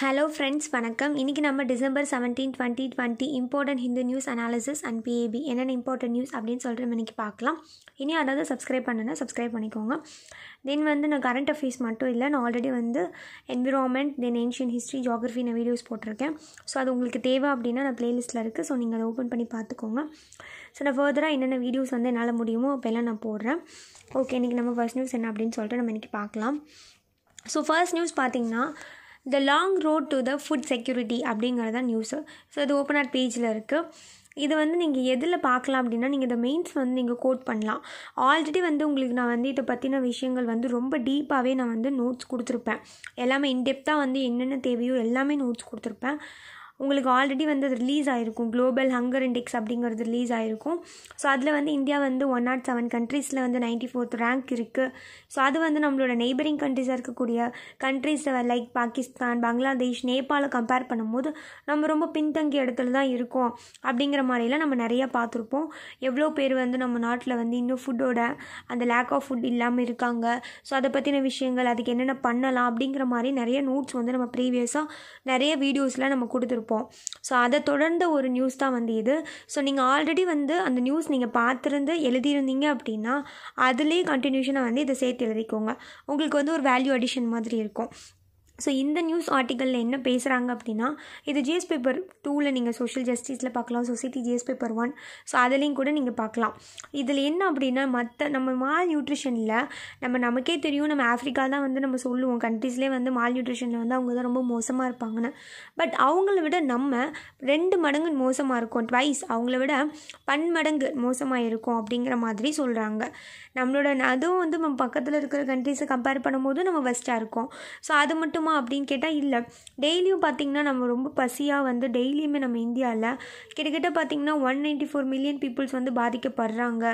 hello friends வணக்கம் இன்றைக்கி நம்ம December seventeen twenty twenty important Hindu news analysis and PIB என்னென்ன இம்பார்ட்டன்ட் நியூஸ் அப்படின்னு சொல்லிட்டு நம்ம இன்றைக்கி பார்க்கலாம் இனி அதாவது சப்ஸ்கிரைப் பண்ணுன்னா சப்ஸ்கிரைப் பண்ணிக்கோங்க தென் வந்து நான் கரண்ட் அஃபேர்ஸ் மட்டும் இல்லை நான் ஆல்ரெடி வந்து environment then ancient history geography நான் வீடியோஸ் போட்டிருக்கேன் ஸோ அது உங்களுக்கு தேவை அப்படின்னா நான் ப்ளேலிஸ்ட்டில் இருக்குது ஸோ நீங்கள் அதை ஓப்பன் பண்ணி பார்த்துக்கோங்க ஸோ நான் ஃபர்தராக என்னென்ன வீடியோஸ் வந்து என்னால் முடியுமோ அப்போல்லாம் நான் போடுறேன் ஓகே இன்றைக்கி நம்ம ஃபர்ஸ்ட் நியூஸ் என்ன அப்படின்னு சொல்லிட்டு நம்ம இன்றைக்கி பார்க்கலாம் ஸோ ஃபர்ஸ்ட் நியூஸ் பார்த்திங்கன்னா the long road to the food security அப்படிங்கிறது நியூஸு ஸோ இது ஓப்பன் ஆட் பேஜில் இருக்குது இது வந்து நீங்கள் எதில் பார்க்கலாம் அப்படின்னா நீங்கள் இந்த மெயின்ஸ் வந்து நீங்கள் கோட் பண்ணலாம் ஆல்ரெடி வந்து உங்களுக்கு நான் வந்து இதை பற்றின விஷயங்கள் வந்து ரொம்ப டீப்பாகவே நான் வந்து நோட்ஸ் கொடுத்துருப்பேன் எல்லாமே இன்டெப்த்தாக வந்து என்னென்ன தேவையோ எல்லாமே நோட்ஸ் கொடுத்துருப்பேன் உங்களுக்கு ஆல்ரெடி வந்து அது ரிலீஸ் ஆகிருக்கும் குளோபல் ஹங்கர் இண்டெக்ஸ் அப்படிங்கிறது ரிலீஸ் ஆகிருக்கும் ஸோ அதில் வந்து இந்தியா வந்து ஒன் நாட் செவன் கண்ட்ரீஸில் வந்து நைன்டி ஃபோர்த் ரேங்க் இருக்குது ஸோ அது வந்து நம்மளோட நெய்பரிங் கண்ட்ரீஸாக இருக்கக்கூடிய கண்ட்ரீஸ் லைக் பாகிஸ்தான் பங்களாதேஷ் நேபாளை கம்பேர் பண்ணும்போது நம்ம ரொம்ப பின்தங்கிய இடத்துல தான் இருக்கோம் அப்படிங்கிற மாதிரிலாம் நம்ம நிறையா பார்த்துருப்போம் எவ்வளோ பேர் வந்து நம்ம நாட்டில் வந்து இன்னும் ஃபுட்டோட அந்த லேக் ஆஃப் ஃபுட் இல்லாமல் இருக்காங்க ஸோ அதை பற்றின விஷயங்கள் அதுக்கு என்னென்ன பண்ணலாம் அப்படிங்கிற மாதிரி நிறைய நோட்ஸ் வந்து நம்ம ப்ரீவியஸாக நிறைய வீடியோஸ்லாம் நம்ம கொடுத்துருப்போம் பார்த்துருப்போம் ஸோ அதை தொடர்ந்த ஒரு நியூஸ் தான் வந்து இது ஸோ நீங்கள் ஆல்ரெடி வந்து அந்த நியூஸ் நீங்கள் பார்த்துருந்து எழுதியிருந்தீங்க அப்படின்னா அதுலேயே கண்டினியூஷனாக வந்து இதை சேர்த்து எழுதிக்கோங்க உங்களுக்கு வந்து ஒரு வேல்யூ அடிஷன் மாதிரி இருக்கும் ஸோ இந்த நியூஸ் ஆர்டிக்கலில் என்ன பேசுகிறாங்க அப்படின்னா இது ஜிஎஸ் பேப்பர் டூவில் நீங்கள் சோஷியல் ஜஸ்டிஸில் பார்க்கலாம் society GS paper one so அதுலேயும் கூட நீங்கள் பார்க்கலாம் இதில் என்ன அப்படின்னா மற்ற நம்ம மால் நியூட்ரிஷனில் நம்ம நமக்கே தெரியும் நம்ம ஆஃப்ரிக்கா தான் வந்து நம்ம சொல்லுவோம் கண்ட்ரீஸ்லேயே வந்து மால் நியூட்ரிஷனில் வந்து அவங்க தான் ரொம்ப மோசமாக இருப்பாங்கன்னு பட் அவங்கள விட நம்ம ரெண்டு மடங்கு மோசமாக இருக்கும் ட்வைஸ் அவங்கள விட பன்மடங்கு மோசமாக இருக்கும் அப்படிங்கிற மாதிரி சொல்கிறாங்க நம்மளோட அதுவும் வந்து நம்ம பக்கத்தில் இருக்கிற கண்ட்ரீஸை கம்பேர் பண்ணும்போது நம்ம ஃபஸ்ட்டாக இருக்கோம் ஸோ அது மட்டும் போகலாமா அப்படின்னு கேட்டால் இல்லை டெய்லியும் பார்த்திங்கன்னா நம்ம ரொம்ப பசியாக வந்து டெய்லியுமே நம்ம இந்தியாவில் கிட்டத்தட்ட பார்த்திங்கன்னா one ninety four million peoples வந்து பாதிக்கப்படுறாங்க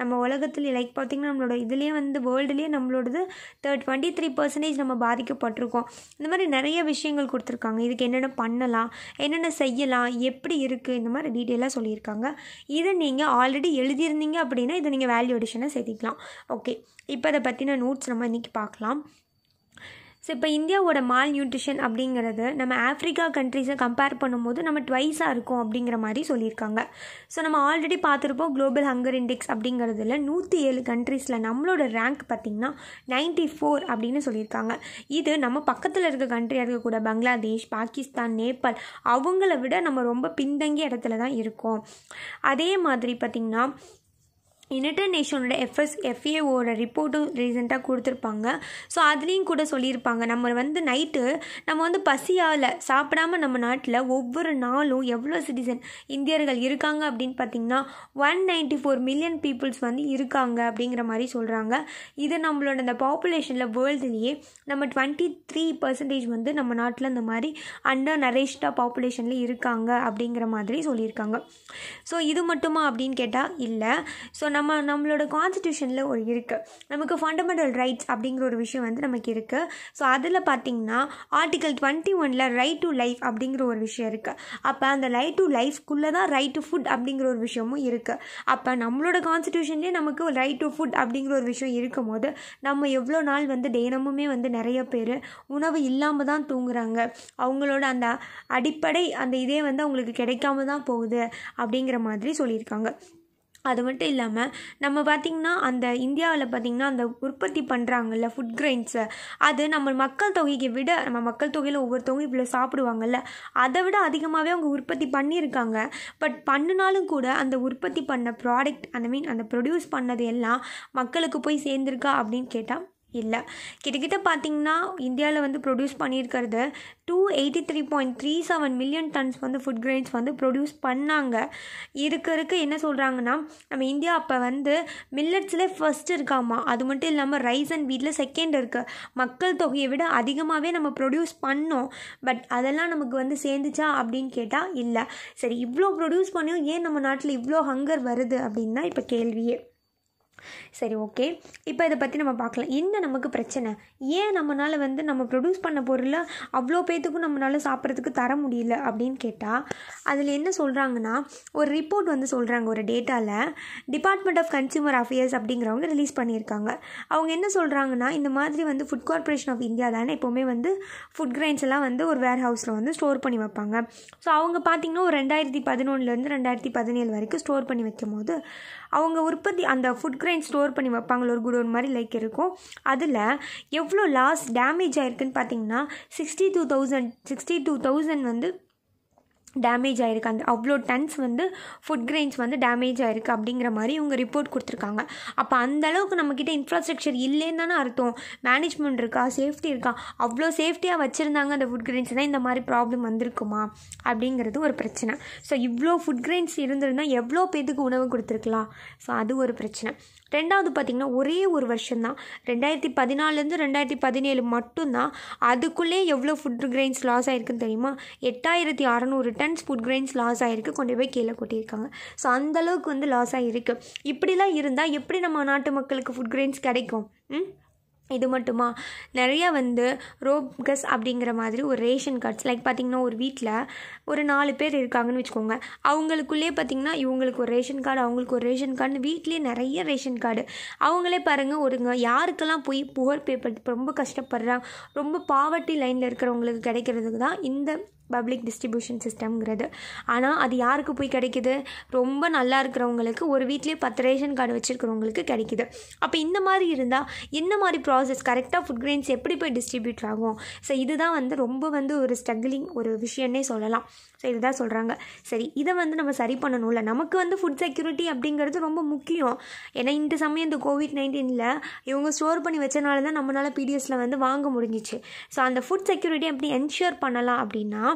நம்ம உலகத்தில் லைக் பார்த்திங்கன்னா நம்மளோட இதுலேயே வந்து வேர்ல்டுலேயே நம்மளோடது தேர்ட் டுவெண்ட்டி த்ரீ பர்சன்டேஜ் நம்ம பாதிக்கப்பட்டிருக்கோம் இந்த மாதிரி நிறைய விஷயங்கள் கொடுத்துருக்காங்க இதுக்கு என்னென்ன பண்ணலாம் என்னென்ன செய்யலாம் எப்படி இருக்குது இந்த மாதிரி டீட்டெயிலாக சொல்லியிருக்காங்க இதை நீங்கள் ஆல்ரெடி எழுதியிருந்தீங்க அப்படின்னா இதை நீங்கள் வேல்யூ அடிஷனாக சேர்த்திக்கலாம் ஓகே இப்போ அதை பற்றின நோட்ஸ் நம்ம இன்றைக்கி பார்க்கலாம் ஸோ இப்போ இந்தியாவோட மால் நியூட்ரிஷன் அப்படிங்கிறது நம்ம ஆஃப்ரிக்கா கண்ட்ரிஸை கம்பேர் பண்ணும்போது நம்ம ட்வைஸாக இருக்கும் அப்படிங்கிற மாதிரி சொல்லியிருக்காங்க ஸோ நம்ம ஆல்ரெடி பார்த்துருப்போம் குளோபல் ஹங்கர் இண்டெக்ஸ் அப்படிங்கிறதுல நூற்றி ஏழு கண்ட்ரீஸில் நம்மளோட ரேங்க் பார்த்திங்கன்னா நைன்டி ஃபோர் அப்படின்னு சொல்லியிருக்காங்க இது நம்ம பக்கத்தில் இருக்க கண்ட்ரியாக இருக்கக்கூட பங்களாதேஷ் பாகிஸ்தான் நேபாள் அவங்கள விட நம்ம ரொம்ப பின்தங்கிய இடத்துல தான் இருக்கோம் அதே மாதிரி பார்த்திங்கன்னா யுனைடட் நேஷனோட எஃப்எஸ் எஃப்ஏஓட ரிப்போர்ட்டும் ரீசெண்டாக கொடுத்துருப்பாங்க ஸோ அதுலேயும் கூட சொல்லியிருப்பாங்க நம்ம வந்து நைட்டு நம்ம வந்து பசியால் சாப்பிடாமல் நம்ம நாட்டில் ஒவ்வொரு நாளும் எவ்வளோ சிட்டிசன் இந்தியர்கள் இருக்காங்க அப்படின்னு பார்த்திங்கன்னா one ninety four million peoples வந்து இருக்காங்க அப்படிங்கிற மாதிரி சொல்கிறாங்க இது நம்மளோட அந்த பாப்புலேஷனில் வேர்ல்டுலேயே நம்ம டுவெண்ட்டி த்ரீ பர்சன்டேஜ் வந்து நம்ம நாட்டில் இந்த மாதிரி அண்டர் நரேஷ்டாக பாப்புலேஷனில் இருக்காங்க அப்படிங்கிற மாதிரி சொல்லியிருக்காங்க ஸோ இது மட்டுமா அப்படின்னு கேட்டால் இல்லை ஸோ நம்ம நம்ம நம்மளோட கான்ஸ்டியூஷனில் ஒரு இருக்குது நமக்கு ஃபண்டமெண்டல் ரைட்ஸ் அப்படிங்கிற ஒரு விஷயம் வந்து நமக்கு இருக்குது ஸோ அதில் பார்த்திங்கன்னா ஆர்டிகல் டுவெண்ட்டி ஒனில் ரைட் டு லைஃப் அப்படிங்கிற ஒரு விஷயம் இருக்குது அப்போ அந்த ரைட் டு லைஃப்குள்ளே தான் ரைட் டு ஃபுட் அப்படிங்கிற ஒரு விஷயமும் இருக்குது அப்போ நம்மளோட கான்ஸ்டியூஷன்லேயே நமக்கு ரைட் டு ஃபுட் அப்படிங்கிற ஒரு விஷயம் இருக்கும் போது நம்ம எவ்வளோ நாள் வந்து தினமுமே வந்து நிறைய பேர் உணவு இல்லாமல் தான் தூங்குறாங்க அவங்களோட அந்த அடிப்படை அந்த இதே வந்து அவங்களுக்கு கிடைக்காம தான் போகுது அப்படிங்கிற மாதிரி சொல்லியிருக்காங்க அது மட்டும் இல்லாமல் நம்ம பார்த்திங்கன்னா அந்த இந்தியாவில் பார்த்திங்கன்னா அந்த உற்பத்தி பண்ணுறாங்கல்ல ஃபுட் கிரைன்ஸை அது நம்ம மக்கள் தொகைக்கு விட நம்ம மக்கள் தொகையில் ஒவ்வொருத்தவங்க இவ்வளோ சாப்பிடுவாங்கல்ல அதை விட அதிகமாகவே அவங்க உற்பத்தி பண்ணியிருக்காங்க பட் பண்ணினாலும் கூட அந்த உற்பத்தி பண்ண ப்ராடக்ட் அந்த மீன் அந்த ப்ரொடியூஸ் பண்ணது எல்லாம் மக்களுக்கு போய் சேர்ந்துருக்கா அப்படின்னு கேட்டால் இல்லை கிட்டத்தட்ட பார்த்திங்கன்னா இந்தியாவில் வந்து ப்ரொடியூஸ் பண்ணியிருக்கிறது two eighty three point three seven million tons வந்து ஃபுட் கிரெயின்ஸ் வந்து ப்ரொடியூஸ் பண்ணாங்க இருக்க இருக்க என்ன சொல்கிறாங்கன்னா நம்ம இந்தியா அப்போ வந்து மில்லட்ஸில் ஃபஸ்ட்டு இருக்காமா அது மட்டும் இல்லாமல் ரைஸ் அண்ட் வீட்டில் செகண்ட் இருக்குது மக்கள் தொகையை விட அதிகமாகவே நம்ம ப்ரொடியூஸ் பண்ணோம் பட் அதெல்லாம் நமக்கு வந்து சேர்ந்துச்சா அப்படின்னு கேட்டால் இல்லை சரி இவ்வளோ ப்ரொடியூஸ் பண்ணியும் ஏன் நம்ம நாட்டில் இவ்வளோ ஹங்கர் வருது அப்படின்னு தான் இப்போ கேள்வியே சரி ஓகே இப்போ இதை பற்றி நம்ம பார்க்கலாம் என்ன நமக்கு பிரச்சனை ஏன் நம்மளால் வந்து நம்ம ப்ரொடியூஸ் பண்ண பொருளை அவ்வளோ பேத்துக்கும் நம்மளால் சாப்பிட்றதுக்கு தர முடியல அப்படின்னு கேட்டால் அதில் என்ன சொல்கிறாங்கன்னா ஒரு ரிப்போர்ட் வந்து சொல்கிறாங்க ஒரு டேட்டாவில் டிபார்ட்மெண்ட் ஆஃப் கன்சியூமர் அஃபேர்ஸ் அப்படிங்கிறவங்க ரிலீஸ் பண்ணியிருக்காங்க அவங்க என்ன சொல்கிறாங்கன்னா இந்த மாதிரி வந்து ஃபுட் கார்பரேஷன் ஆஃப் இந்தியா தானே எப்போவுமே வந்து ஃபுட் கிரைன்ஸ் எல்லாம் வந்து ஒரு வேர் ஹவுஸில் வந்து ஸ்டோர் பண்ணி வைப்பாங்க ஸோ அவங்க பார்த்திங்கன்னா ஒரு ரெண்டாயிரத்தி பதினொன்றுலேருந்து ரெண்டாயிரத்தி பதினேழு வரைக்கும் ஸ்டோர் பண்ணி வைக்கும் போது அவங்க உற்பத்தி அந்த ஃபுட் யூக்ரைன் ஸ்டோர் பண்ணி வைப்பாங்களோ ஒரு குடோன் மாதிரி லைக் இருக்கும் அதில் எவ்வளோ லாஸ் டேமேஜ் ஆகிருக்குன்னு பார்த்தீங்கன்னா sixty two thousand sixty two thousand வந்து டேமேஜ் ஆகிருக்கு அந்த அவ்வளோ டன்ஸ் வந்து ஃபுட் கிரெயின்ஸ் வந்து டேமேஜ் ஆகிருக்கு அப்படிங்கிற மாதிரி இவங்க ரிப்போர்ட் கொடுத்துருக்காங்க அப்போ அந்தளவுக்கு நம்மக்கிட்ட இன்ஃப்ராஸ்ட்ரக்சர் இல்லைன்னு தானே அர்த்தம் மேனேஜ்மெண்ட் இருக்கா சேஃப்டி இருக்கா அவ்வளோ சேஃப்டியாக வச்சுருந்தாங்க அந்த ஃபுட் கிரெயின்ஸ் தான் இந்த மாதிரி ப்ராப்ளம் வந்திருக்குமா அப்படிங்கிறது ஒரு பிரச்சனை ஸோ இவ்வளோ ஃபுட் கிரெயின்ஸ் இருந்திருந்தால் எவ்வளோ பேத்துக்கு உணவு கொடுத்துருக்கலாம் ஸோ அது ஒரு பிரச்சனை ரெண்டாவது பார்த்திங்கன்னா ஒரே ஒரு வருஷம்தான் ரெண்டாயிரத்தி பதினாலேருந்து ரெண்டாயிரத்தி பதினேழு மட்டும்தான் அதுக்குள்ளே எவ்வளோ ஃபுட் கிரெயின்ஸ் லாஸ் ஆகிருக்குன்னு தெரியுமா எட்டாயிரத்தி அறநூறு டன்ஸ் ஃபுட் கிரெயின்ஸ் லாஸ் ஆகிருக்கு கொண்டு போய் கீழே கொட்டியிருக்காங்க ஸோ அந்தளவுக்கு வந்து லாஸ் ஆகிருக்கு இப்படிலாம் இருந்தால் எப்படி நம்ம நாட்டு மக்களுக்கு ஃபுட் கிரெயின்ஸ் கிடைக்கும் இது மட்டுமா நிறையா வந்து ரோப்கஸ் அப்படிங்கிற மாதிரி ஒரு ரேஷன் கார்ட்ஸ் லைக் பார்த்திங்கன்னா ஒரு வீட்டில் ஒரு நாலு பேர் இருக்காங்கன்னு வச்சுக்கோங்க அவங்களுக்குள்ளேயே பார்த்திங்கன்னா இவங்களுக்கு ஒரு ரேஷன் கார்டு அவங்களுக்கு ஒரு ரேஷன் கார்டுன்னு வீட்லேயே நிறைய ரேஷன் கார்டு அவங்களே பாருங்கள் ஒருங்க யாருக்கெல்லாம் போய் புகழ் பேப்பர் ரொம்ப கஷ்டப்படுறாங்க ரொம்ப பாவர்ட்டி லைனில் இருக்கிறவங்களுக்கு கிடைக்கிறதுக்கு தான் இந்த பப்ளிக் டிஸ்ட்ரிபியூஷன் சிஸ்டம்ங்கிறது ஆனால் அது யாருக்கு போய் கிடைக்கிது ரொம்ப நல்லா இருக்கிறவங்களுக்கு ஒரு வீட்லேயே பத்து ரேஷன் கார்டு வச்சுருக்கிறவங்களுக்கு கிடைக்கிது அப்போ இந்த மாதிரி இருந்தால் இந்த மாதிரி ப்ராசஸ் கரெக்டாக ஃபுட் கிரெயின்ஸ் எப்படி போய் டிஸ்ட்ரிபியூட் ஆகும் ஸோ இதுதான் வந்து ரொம்ப வந்து ஒரு ஸ்ட்ரகிளிங் ஒரு விஷயன்னே சொல்லலாம் ஸோ இதுதான் சொல்கிறாங்க சரி இதை வந்து நம்ம சரி பண்ணணும்ல நமக்கு வந்து ஃபுட் செக்யூரிட்டி அப்படிங்கிறது ரொம்ப முக்கியம் ஏன்னா இந்த சமயம் இந்த கோவிட் நைன்டீனில் இவங்க ஸ்டோர் பண்ணி வச்சனால தான் நம்மளால் பிடிஎஸில் வந்து வாங்க முடிஞ்சிச்சு ஸோ அந்த ஃபுட் செக்யூரிட்டி எப்படி என்ஷூர் பண்ணலாம் அப்படின்னா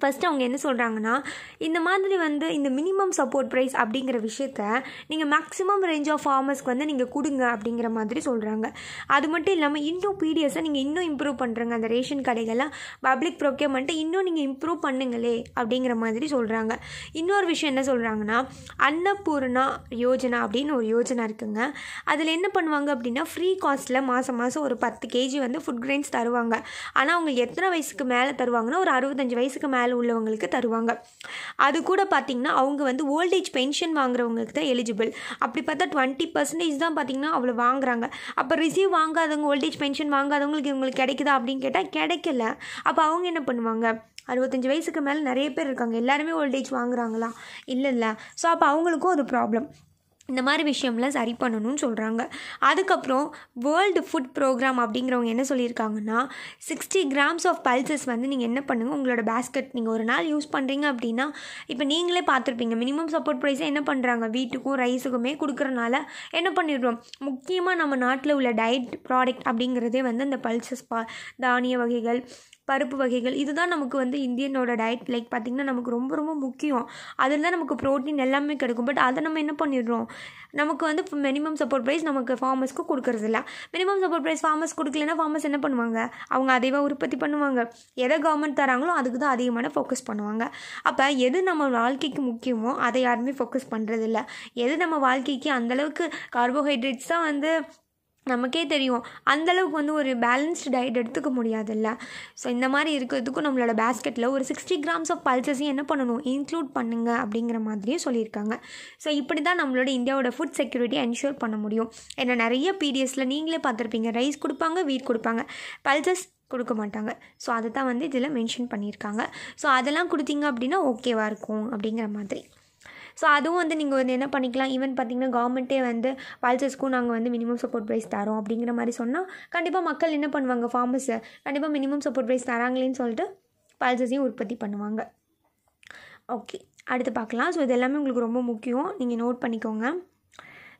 ஃபஸ்ட்டு அவங்க என்ன சொல்கிறாங்கன்னா இந்த மாதிரி வந்து இந்த மினிமம் சப்போர்ட் ப்ரைஸ் அப்படிங்கிற விஷயத்த நீங்கள் மேக்ஸிமம் ரேஞ்ச் ஆஃப் ஃபார்மர்ஸ்க்கு வந்து நீங்கள் கொடுங்க அப்படிங்கிற மாதிரி சொல்கிறாங்க அது மட்டும் இல்லாமல் இன்னும் பிடிஎஸை நீங்கள் இன்னும் இம்ப்ரூவ் பண்ணுறங்க அந்த ரேஷன் கடைகள்லாம் பப்ளிக் ப்ரொக்யூர்மெண்ட்டை இன்னும் நீங்கள் இம்ப்ரூவ் பண்ணுங்களே அப்படிங்கிற மாதிரி சொல்கிறாங்க இன்னொரு விஷயம் என்ன சொல்கிறாங்கன்னா அன்னபூர்ணா யோஜனா அப்படின்னு ஒரு யோஜனா இருக்குங்க அதில் என்ன பண்ணுவாங்க அப்படின்னா ஃப்ரீ காஸ்ட்டில் மாதம் மாதம் ஒரு பத்து கேஜி வந்து ஃபுட் கிரெயின்ஸ் தருவாங்க ஆனால் அவங்க எத்தனை வயசுக்கு மேலே தருவாங்கன்னா ஒரு அறுபத்தஞ்சு வயசுக்கு மேலே மேலே உள்ளவங்களுக்கு தருவாங்க அது கூட பார்த்திங்கன்னா அவங்க வந்து ஓல்டேஜ் பென்ஷன் வாங்குறவங்களுக்கு தான் எலிஜிபிள் அப்படி பார்த்தா டுவெண்ட்டி பர்சன்டேஜ் தான் பார்த்திங்கன்னா அவ்வளோ வாங்குறாங்க அப்போ ரிசீவ் வாங்காதவங்க ஓல்டேஜ் பென்ஷன் வாங்காதவங்களுக்கு இவங்களுக்கு கிடைக்குதா அப்படின்னு கேட்டால் கிடைக்கல அப்போ அவங்க என்ன பண்ணுவாங்க அறுபத்தஞ்சு வயசுக்கு மேலே நிறைய பேர் இருக்காங்க எல்லாருமே ஓல்டேஜ் வாங்குறாங்களா இல்லைல்ல ஸோ அப்போ அவங்களுக்கும் ஒரு ப்ராப்ளம் இந்த மாதிரி விஷயம்லாம் சரி பண்ணணும்னு சொல்கிறாங்க அதுக்கப்புறம் வேர்ல்டு ஃபுட் ப்ரோக்ராம் அப்படிங்கிறவங்க என்ன சொல்லியிருக்காங்கன்னா சிக்ஸ்டி கிராம்ஸ் ஆஃப் பல்சஸ் வந்து நீங்கள் என்ன பண்ணுங்கள் உங்களோட பேஸ்கெட் நீங்கள் ஒரு நாள் யூஸ் பண்ணுறீங்க அப்படின்னா இப்போ நீங்களே பார்த்துருப்பீங்க மினிமம் சப்போர்ட் ப்ரைஸை என்ன பண்ணுறாங்க வீட்டுக்கும் ரைஸுக்குமே கொடுக்குறனால என்ன பண்ணிடுறோம் முக்கியமாக நம்ம நாட்டில் உள்ள டயட் ப்ராடக்ட் அப்படிங்கிறதே வந்து அந்த பல்சஸ் பா தானிய வகைகள் பருப்பு வகைகள் இதுதான் நமக்கு வந்து இந்தியனோட டயட் லைக் பார்த்திங்கன்னா நமக்கு ரொம்ப ரொம்ப முக்கியம் அதில் தான் நமக்கு ப்ரோட்டீன் எல்லாமே கிடைக்கும் பட் அதை நம்ம என்ன பண்ணிடுறோம் நமக்கு வந்து மினிமம் சப்போர்ட் ப்ரைஸ் நமக்கு ஃபார்மர்ஸ்க்கு கொடுக்குறதில்ல மினிமம் சப்போர்ட் ப்ரைஸ் ஃபார்மர்ஸ் கொடுக்கலன்னா ஃபார்மர்ஸ் என்ன பண்ணுவாங்க அவங்க அதேவாக உற்பத்தி பண்ணுவாங்க எதை கவர்மெண்ட் தராங்களோ அதுக்கு தான் அதிகமான ஃபோக்கஸ் பண்ணுவாங்க அப்போ எது நம்ம வாழ்க்கைக்கு முக்கியமோ அதை யாருமே ஃபோக்கஸ் பண்ணுறதில்ல எது நம்ம வாழ்க்கைக்கு அந்தளவுக்கு கார்போஹைட்ரேட்ஸ் தான் வந்து நமக்கே தெரியும் அந்தளவுக்கு வந்து ஒரு பேலன்ஸ்டு டயட் எடுத்துக்க முடியாதுல்ல ஸோ இந்த மாதிரி இருக்கிறதுக்கும் நம்மளோட பேஸ்கெட்டில் ஒரு சிக்ஸ்டி கிராம்ஸ் ஆஃப் பல்சஸையும் என்ன பண்ணணும் இன்க்ளூட் பண்ணுங்கள் அப்படிங்கிற மாதிரியும் சொல்லியிருக்காங்க ஸோ இப்படி தான் நம்மளோட இந்தியாவோட ஃபுட் செக்யூரிட்டி என்ஷூர் பண்ண முடியும் ஏன்னா நிறைய பீடியஸில் நீங்களே பார்த்துருப்பீங்க ரைஸ் கொடுப்பாங்க வீட் கொடுப்பாங்க பல்சஸ் கொடுக்க மாட்டாங்க ஸோ அதை தான் வந்து இதில் மென்ஷன் பண்ணியிருக்காங்க ஸோ அதெல்லாம் கொடுத்தீங்க அப்படின்னா ஓகேவாக இருக்கும் அப்படிங்கிற மாதிரி ஸோ அதுவும் வந்து நீங்கள் வந்து என்ன பண்ணிக்கலாம் ஈவன் பார்த்திங்கன்னா கவர்மெண்ட்டே வந்து பல்சர்ஸ்க்கும் நாங்கள் வந்து மினிமம் சப்போர்ட் ப்ரைஸ் தரோம் அப்படிங்கிற மாதிரி சொன்னால் கண்டிப்பாக மக்கள் என்ன பண்ணுவாங்க ஃபார்மர்ஸு கண்டிப்பாக மினிமம் சப்போர்ட் ப்ரைஸ் தராங்களேன்னு சொல்லிட்டு பல்சர்ஸையும் உற்பத்தி பண்ணுவாங்க ஓகே அடுத்து பார்க்கலாம் ஸோ இது எல்லாமே உங்களுக்கு ரொம்ப முக்கியம் நீங்கள் நோட் பண்ணிக்கோங்க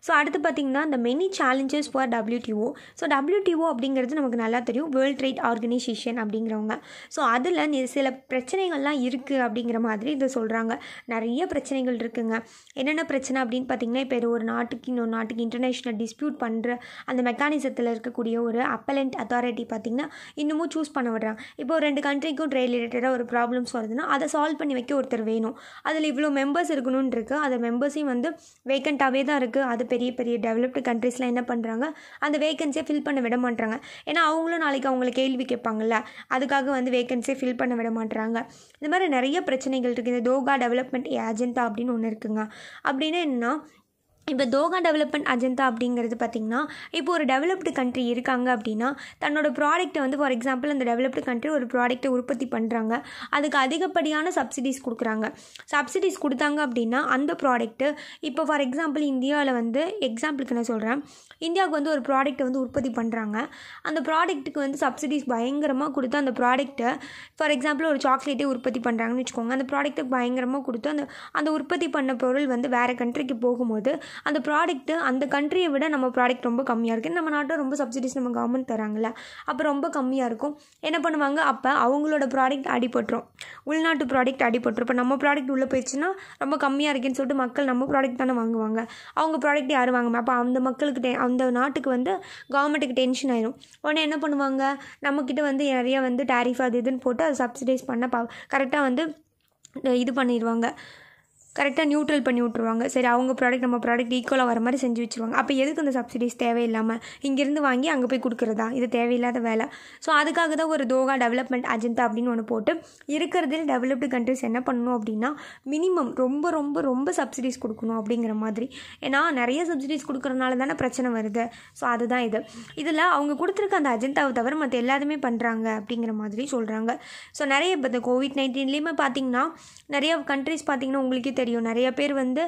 ஸோ அடுத்து பார்த்திங்கன்னா இந்த many challenges for WTO so WTO அப்படிங்கிறது நமக்கு நல்லா தெரியும் வேர்ல்ட் ட்ரேட் ஆர்கனைசேஷன் அப்படிங்கிறவங்க ஸோ அதில் சில பிரச்சனைகள்லாம் இருக்குது அப்படிங்கிற மாதிரி இதை சொல்கிறாங்க நிறைய பிரச்சனைகள் இருக்குதுங்க என்னென்ன பிரச்சனை அப்படின்னு பார்த்திங்கன்னா இப்போ ஒரு நாட்டுக்கு இன்னொரு நாட்டுக்கு இன்டர்நேஷ்னல் டிஸ்பியூட் பண்ணுற அந்த மெக்கானிசத்தில் இருக்கக்கூடிய ஒரு அப்பலண்ட் அத்தாரிட்டி பார்த்திங்கன்னா இன்னமும் சூஸ் பண்ண விடுறாங்க இப்போ ரெண்டு கண்ட்ரிக்கும் ட்ரேட் ரிலேட்டடாக ஒரு ப்ராப்ளம்ஸ் வருதுன்னா அதை சால்வ் பண்ணி வைக்க ஒருத்தர் வேணும் அதில் இவ்வளோ மெம்பர்ஸ் இருக்கணும்னு இருக்குது அந்த மெம்பர்ஸையும் வந்து வேக்கண்ட்டாகவே தான் இருக்குது அது பெரிய பெரிய டெவலப்டு கண்ட்ரீஸ்லாம் என்ன பண்ணுறாங்க அந்த வேகன்சியை ஃபில் பண்ண விட மாட்டாங்க ஏன்னா அவங்களும் நாளைக்கு அவங்கள கேள்வி கேட்பாங்கள்ல அதுக்காக வந்து வேகன்சியை ஃபில் பண்ண விட மாட்டுறாங்க இந்த மாதிரி நிறைய பிரச்சனைகள் இருக்குது இந்த தோகா டெவலப்மெண்ட் ஏஜெண்டா அப்படின்னு ஒன்று இருக்குங்க அப்படின்னா என்னன்னா இப்போ தோகா டெவலப்மெண்ட் அஜெண்டா அப்படிங்கிறது பார்த்திங்கன்னா இப்போ ஒரு டெவலப்டு கண்ட்ரி இருக்காங்க அப்படின்னா தன்னோட ப்ராடக்ட்டை வந்து ஃபார் எக்ஸாம்பிள் அந்த டெவலப்டு கண்ட்ரி ஒரு ப்ராடக்ட்டை உற்பத்தி பண்ணுறாங்க அதுக்கு அதிகப்படியான சப்சிடிஸ் கொடுக்குறாங்க சப்சிடிஸ் கொடுத்தாங்க அப்படின்னா அந்த ப்ராடக்ட்டு இப்போ ஃபார் எக்ஸாம்பிள் இந்தியாவில் வந்து எக்ஸாம்பிளுக்கு நான் சொல்கிறேன் இந்தியாவுக்கு வந்து ஒரு ப்ராடக்ட்டை வந்து உற்பத்தி பண்ணுறாங்க அந்த ப்ராடக்ட்டுக்கு வந்து சப்சிடிஸ் பயங்கரமாக கொடுத்து அந்த ப்ராடக்ட்டை ஃபார் எக்ஸாம்பிள் ஒரு சாக்லேட்டே உற்பத்தி பண்ணுறாங்கன்னு வச்சுக்கோங்க அந்த ப்ராடக்ட்டை பயங்கரமாக கொடுத்து அந்த அந்த உற்பத்தி பண்ண பொருள் வந்து வேறு கண்ட்ரிக்கு போகும்போது அந்த ப்ராடக்ட்டு அந்த கண்ட்ரியை விட நம்ம ப்ராடக்ட் ரொம்ப கம்மியாக இருக்குது நம்ம நாட்டில் ரொம்ப சப்சிடிஸ் நம்ம கவர்மெண்ட் தராங்கள அப்போ ரொம்ப கம்மியாக இருக்கும் என்ன பண்ணுவாங்க அப்போ அவங்களோட ப்ராடக்ட் அடிபட்டுரும் உள்நாட்டு ப்ராடக்ட் அடிபட்டுரும் இப்போ நம்ம ப்ராடக்ட் உள்ளே போயிடுச்சுன்னா ரொம்ப கம்மியாக இருக்குன்னு சொல்லிட்டு மக்கள் நம்ம ப்ராடக்ட் தானே வாங்குவாங்க அவங்க ப்ராடக்ட் யாரும் வாங்க அப்போ அந்த மக்களுக்கு டெ அந்த நாட்டுக்கு வந்து கவர்மெண்ட்டுக்கு டென்ஷன் ஆயிரும் உடனே என்ன பண்ணுவாங்க நம்மக்கிட்ட வந்து நிறைய வந்து டேரிஃப் அது இதுன்னு போட்டு அதை சப்சிடைஸ் பண்ண பா கரெக்டாக வந்து இது பண்ணிடுவாங்க கரெக்டாக நியூட்ரல் பண்ணி விட்ருவாங்க சரி அவங்க ப்ராடக்ட் நம்ம ப்ராடக்ட் ஈக்குவலாக வர மாதிரி செஞ்சு வச்சுருவாங்க அப்போ எதுக்கு இந்த சப்சிடிஸ் தேவையில்லாமல் இங்கேருந்து வாங்கி அங்கே போய் கொடுக்குறதா இது தேவையில்லாத வேலை ஸோ அதுக்காக தான் ஒரு தோகா டெவலப்மெண்ட் அஜெண்டா அப்படின்னு ஒன்று போட்டு இருக்கிறதில் டெவலப்டு கண்ட்ரிஸ் என்ன பண்ணணும் அப்படின்னா மினிமம் ரொம்ப ரொம்ப ரொம்ப சப்சிடிஸ் கொடுக்கணும் அப்படிங்கிற மாதிரி ஏன்னா நிறைய சப்சிடிஸ் கொடுக்குறனால தானே பிரச்சனை வருது ஸோ அதுதான் இது இதில் அவங்க கொடுத்துருக்க அந்த அஜெண்டாவை தவிர மற்ற எல்லாருமே பண்ணுறாங்க அப்படிங்கிற மாதிரி சொல்கிறாங்க ஸோ நிறைய இப்போ இந்த கோவிட் நைன்டீன்லேயுமே பார்த்திங்கன்னா நிறைய கண்ட்ரிஸ் பார்த்திங்கன்னா உங்களுக்கே தெரியும் நிறைய பேர் வந்து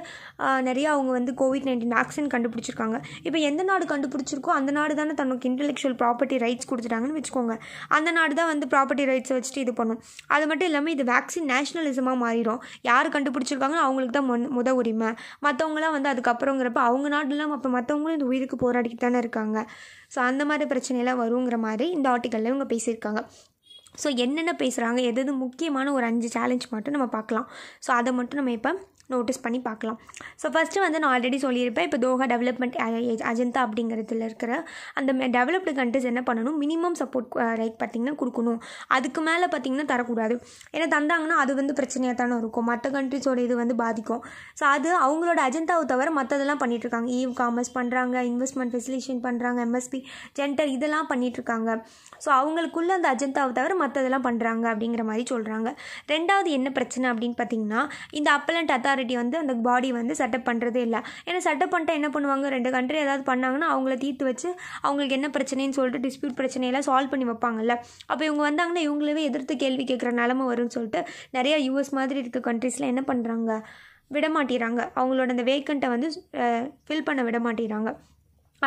நிறைய அவங்க வந்து கோவிட் நைன்டீன் வேக்சின் கண்டுபிடிச்சிருக்காங்க இப்போ எந்த நாடு கண்டுபிடிச்சிருக்கோ அந்த நாடு தானே தனக்கு இன்டெலெக்சுவல் ப்ராப்பர்ட்டி ரைட்ஸ் கொடுத்துட்டாங்கன்னு வச்சுக்கோங்க அந்த நாடு தான் வந்து ப்ராப்பர்ட்டி ரைட்ஸை வச்சுட்டு இது பண்ணும் அது மட்டும் இல்லாமல் இது வேக்சின் நேஷனலிசமாக மாறிடும் யார் கண்டுபிடிச்சிருக்காங்களோ அவங்களுக்கு தான் முன் முத உரிமை மற்றவங்களாம் வந்து அதுக்கப்புறங்கிறப்ப அவங்க நாடுலாம் அப்போ மற்றவங்களும் இந்த உயிருக்கு போராடிக்கிட்டு தானே இருக்காங்க ஸோ அந்த மாதிரி பிரச்சனையெல்லாம் வருங்கிற மாதிரி இந்த ஆர்டிக்கலில் இவங்க பேசியிருக்காங்க ஸோ என்னென்ன பேசுகிறாங்க எது முக்கியமான ஒரு அஞ்சு சேலஞ்ச் மட்டும் நம்ம பார்க்கலாம் ஸோ அதை மட்டும் நம்ம இப்போ நோட்டீஸ் பண்ணி பார்க்கலாம் ஸோ ஃபஸ்ட்டு வந்து நான் ஆல்ரெடி சொல்லியிருப்பேன் இப்போ தோஹா டெவலப்மெண்ட் அஜந்தா அப்படிங்கிறதுல இருக்கிற அந்த டெவலப்டு கண்ட்ரிஸ் என்ன பண்ணணும் மினிமம் சப்போர்ட் ரைட் uh, பார்த்திங்கன்னா கொடுக்கணும் அதுக்கு மேலே பார்த்திங்கன்னா தரக்கூடாது ஏன்னா தந்தாங்கன்னா அது வந்து பிரச்சனையாக தானே இருக்கும் மற்ற கண்ட்ரிஸோட இது வந்து பாதிக்கும் ஸோ அது அவங்களோட அஜெண்டாவை தவிர மற்றதெல்லாம் பண்ணிகிட்ருக்காங்க இ காமர்ஸ் பண்ணுறாங்க இன்வெஸ்ட்மெண்ட் ஃபெசிலேஷன் பண்ணுறாங்க எம்எஸ்பி ஜென்டர் இதெல்லாம் பண்ணிகிட்ருக்காங்க ஸோ அவங்களுக்குள்ளே அந்த அஜெண்டாவை தவிர மற்றதெல்லாம் பண்ணுறாங்க அப்படிங்கிற மாதிரி சொல்கிறாங்க ரெண்டாவது என்ன பிரச்சனை அப்படின்னு பார்த்திங்கன்னா இந்த அப்பலண்ட் அத்தாரிட்டி அத்தாரிட்டி வந்து அந்த பாடி வந்து செட்டப் பண்ணுறதே இல்லை ஏன்னா செட்டப் பண்ணிட்டா என்ன பண்ணுவாங்க ரெண்டு கண்ட்ரி ஏதாவது பண்ணாங்கன்னா அவங்கள தீர்த்து வச்சு அவங்களுக்கு என்ன பிரச்சனைன்னு சொல்லிட்டு டிஸ்பியூட் பிரச்சனையெல்லாம் சால்வ் பண்ணி வைப்பாங்கல்ல அப்போ இவங்க வந்தாங்கன்னா இவங்களவே எதிர்த்து கேள்வி கேட்குற நிலமை வரும்னு சொல்லிட்டு நிறையா யூஎஸ் மாதிரி இருக்க கண்ட்ரீஸில் என்ன பண்ணுறாங்க விடமாட்டிறாங்க அவங்களோட அந்த வேக்கண்ட்டை வந்து ஃபில் பண்ண விடமாட்டிறாங்க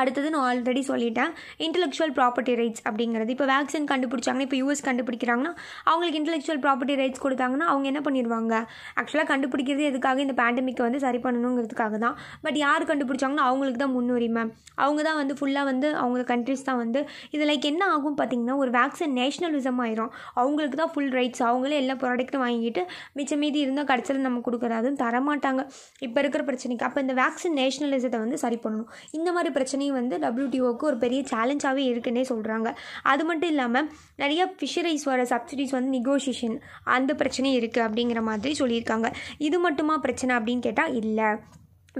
அடுத்தது நான் ஆல்ரெடி சொல்லிட்டேன் இன்டெலெக்சுவல் ப்ராப்பர்ட்டி ரைட்ஸ் அப்படிங்கிறது இப்போ வேக்சின் கண்டுபிடிச்சாங்கன்னா இப்போ யூஎஸ் கண்டுபிடிக்கிறாங்கன்னா அவங்களுக்கு இன்டெலெக்சுவல் ப்ராப்பர்ட்டி ரைட்ஸ் கொடுத்தாங்கன்னா அவங்க என்ன பண்ணிடுவாங்க ஆக்சுவலாக கண்டுபிடிக்கிறது எதுக்காக இந்த பேண்டமிக்கை வந்து சரி பண்ணணுங்கிறதுக்காக தான் பட் யார் கண்டுபிடிச்சாங்கன்னா அவங்களுக்கு தான் முன்னுரிமை அவங்க தான் வந்து ஃபுல்லாக வந்து அவங்க கண்ட்ரிஸ் தான் வந்து இது லைக் என்ன ஆகும் பார்த்திங்கன்னா ஒரு வேக்சின் நேஷனலிசம் ஆயிரும் அவங்களுக்கு தான் ஃபுல் ரைட்ஸ் அவங்களே எல்லா ப்ராடக்ட்டும் வாங்கிட்டு மிச்சம் மீதி இருந்தால் கடைசியில் நம்ம கொடுக்குற அதுவும் தரமாட்டாங்க இப்போ இருக்கிற பிரச்சனைக்கு அப்போ இந்த வேக்சின் நேஷனலிசத்தை வந்து சரி பண்ணணும் இந்த மாதிரி பிரச்சனை பண்ணி வந்து டபிள்யூடிஓக்கு ஒரு பெரிய சேலஞ்சாகவே இருக்குன்னே சொல்கிறாங்க அது மட்டும் இல்லாமல் நிறைய ஃபிஷரிஸ் வர சப்சிடிஸ் வந்து நெகோஷியேஷன் அந்த பிரச்சனையும் இருக்குது அப்படிங்கிற மாதிரி சொல்லியிருக்காங்க இது மட்டுமா பிரச்சனை அப்படின்னு கேட்டால் இல்லை